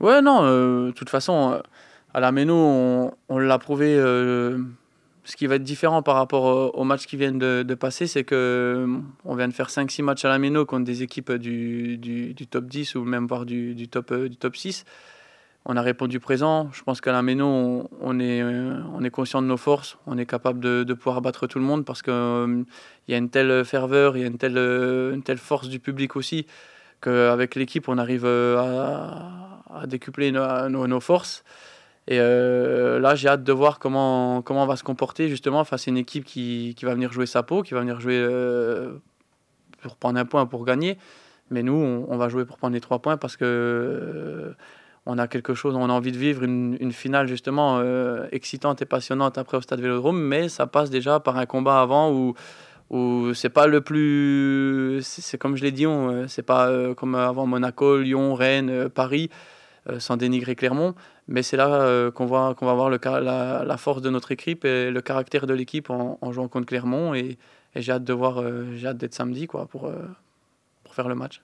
Ouais, non, euh, de toute façon, euh, à la Méno, on, l'a prouvé. Euh, ce qui va être différent par rapport aux matchs qui viennent de, passer, c'est que on vient de faire 5-6 matchs à la Méno contre des équipes du, du, top 10 ou même voir du, du, top, du top 6. On a répondu présent. Je pense qu'à la Méno, on, est, on est conscient de nos forces. On est capable de, de pouvoir battre tout le monde parce qu'il il y a une telle ferveur, il y a une telle, une telle force du public aussi qu'avec l'équipe, on arrive à, décupler nos, forces. Et euh, là, j'ai hâte de voir comment, comment on va se comporter justement face à une équipe qui, qui va venir jouer sa peau, qui va venir jouer euh, pour prendre un point, pour gagner. Mais nous, on, va jouer pour prendre les trois points parce que euh, on a quelque chose, on a envie de vivre une, une finale justement excitante et passionnante après au Stade Vélodrome. Mais ça passe déjà par un combat avant où où c'est pas le plus c'est comme je l'ai dit on c'est pas comme avant Monaco Lyon Rennes Paris euh, sans dénigrer Clermont, mais c'est là euh, qu'on va, qu'on va voir la, force de notre équipe et le caractère de l'équipe en, jouant contre Clermont. Et, j'ai hâte de voir, euh, j'ai d'être samedi quoi, pour, pour faire le match.